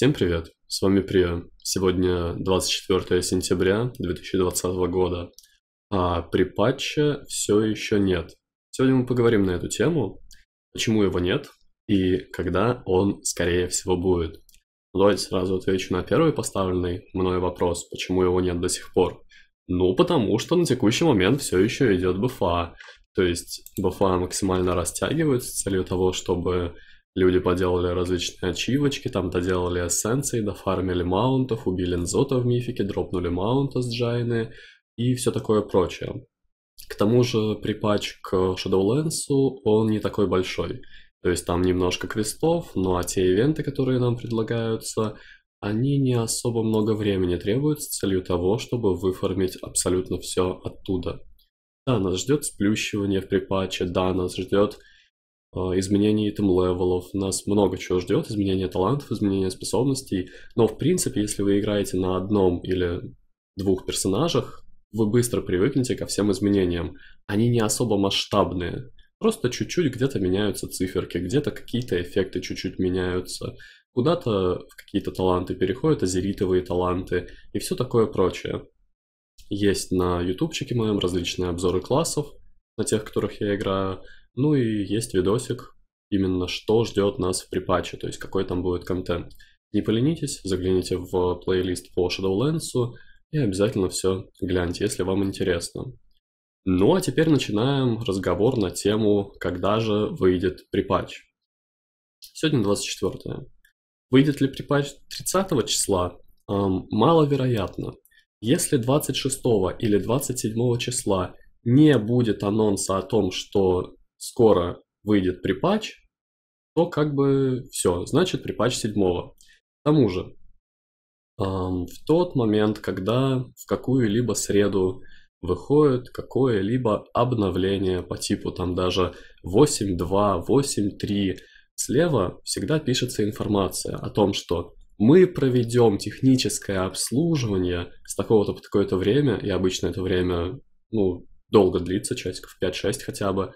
Всем привет! С вами Прия. Сегодня 24 сентября 2020 года, а патче все еще нет. Сегодня мы поговорим на эту тему, почему его нет и когда он, скорее всего, будет. Но давайте сразу отвечу на первый поставленный мной вопрос, почему его нет до сих пор. Ну, потому что на текущий момент все еще идет БФА. То есть БФА максимально растягивается с целью того, чтобы Люди поделали различные ачивочки, там доделали эссенции, дофармили маунтов, убили Нзота в мифике, дропнули маунта с Джайны и все такое прочее. К тому же припач к Shadowlands он не такой большой. То есть там немножко квестов, ну а те ивенты, которые нам предлагаются, они не особо много времени требуют с целью того, чтобы выформить абсолютно все оттуда. Да, нас ждет сплющивание в припаче, да, нас ждет а, изменений там левелов, нас много чего ждет, изменение талантов, изменение способностей, но в принципе, если вы играете на одном или двух персонажах, вы быстро привыкнете ко всем изменениям. Они не особо масштабные, просто чуть-чуть где-то меняются циферки, где-то какие-то эффекты чуть-чуть меняются, куда-то какие-то таланты переходят, азеритовые таланты и все такое прочее. Есть на ютубчике моем различные обзоры классов, на тех, которых я играю, ну и есть видосик, именно что ждет нас в припаче, то есть какой там будет контент. Не поленитесь, загляните в плейлист по Shadowlands и обязательно все гляньте, если вам интересно. Ну а теперь начинаем разговор на тему, когда же выйдет припач. Сегодня 24 Выйдет ли припач 30 числа? Эм, маловероятно. Если 26 или 27 числа не будет анонса о том, что скоро выйдет припач, то как бы все, значит припач седьмого. К тому же, в тот момент, когда в какую-либо среду выходит какое-либо обновление по типу там даже 8.2, 8.3, слева всегда пишется информация о том, что мы проведем техническое обслуживание с такого-то по такое-то время, и обычно это время, ну, долго длится, часиков 5-6 хотя бы,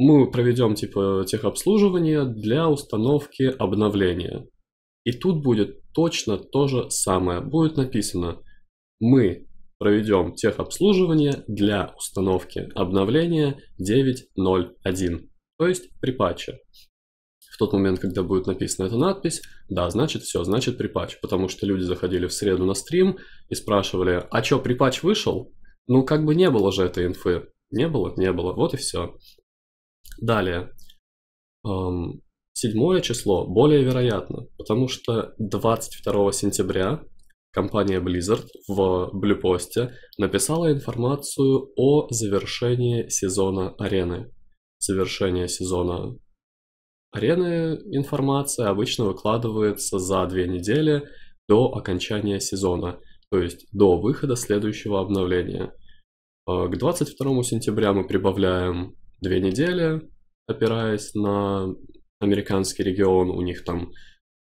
мы проведем типа техобслуживание для установки обновления. И тут будет точно то же самое. Будет написано, мы проведем техобслуживание для установки обновления 9.0.1, то есть при патче. В тот момент, когда будет написана эта надпись, да, значит все, значит припач, потому что люди заходили в среду на стрим и спрашивали, а чё, припач вышел? Ну, как бы не было же этой инфы. Не было? Не было. Вот и все. Далее. Седьмое число более вероятно, потому что 22 сентября компания Blizzard в Блюпосте написала информацию о завершении сезона арены. Завершение сезона арены информация обычно выкладывается за две недели до окончания сезона, то есть до выхода следующего обновления. А, к 22 сентября мы прибавляем две недели, опираясь на американский регион, у них там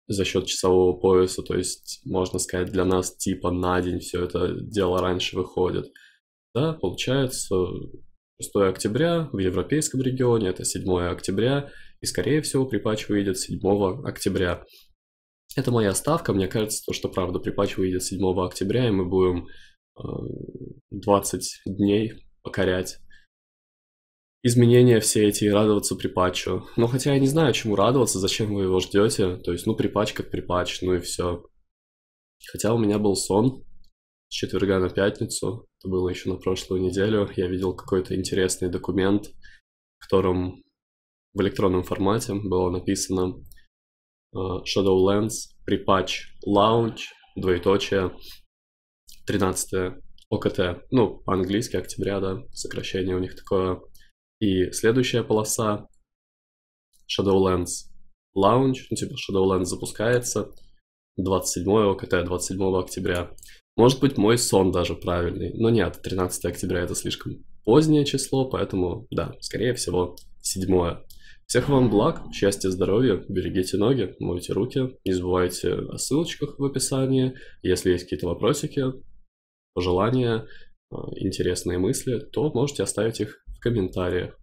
за счет часового пояса, то есть, можно сказать, для нас типа на день все это дело раньше выходит. Да, получается 6 октября в европейском регионе, это 7 октября, и, скорее всего, припач выйдет 7 октября. Это моя ставка, мне кажется, то, что правда припач выйдет 7 октября, и мы будем 20 э, дней покорять изменения все эти и радоваться припатчу. Но ну, хотя я не знаю, чему радоваться, зачем вы его ждете. То есть, ну, припач как припач, ну и все. Хотя у меня был сон с четверга на пятницу, это было еще на прошлую неделю, я видел какой-то интересный документ, в котором в электронном формате было написано э, Shadowlands припач лаунч, двоеточие, 13 ОКТ, ну, по-английски октября, да, сокращение у них такое. И следующая полоса Shadowlands Launch. ну, типа Shadowlands запускается 27-го, КТ 27 октября. Может быть, мой сон даже правильный, но нет, 13 октября это слишком позднее число, поэтому, да, скорее всего, 7 всех вам благ, счастья, здоровья, берегите ноги, мойте руки, не забывайте о ссылочках в описании. Если есть какие-то вопросики, пожелания, э, интересные мысли, то можете оставить их комментариях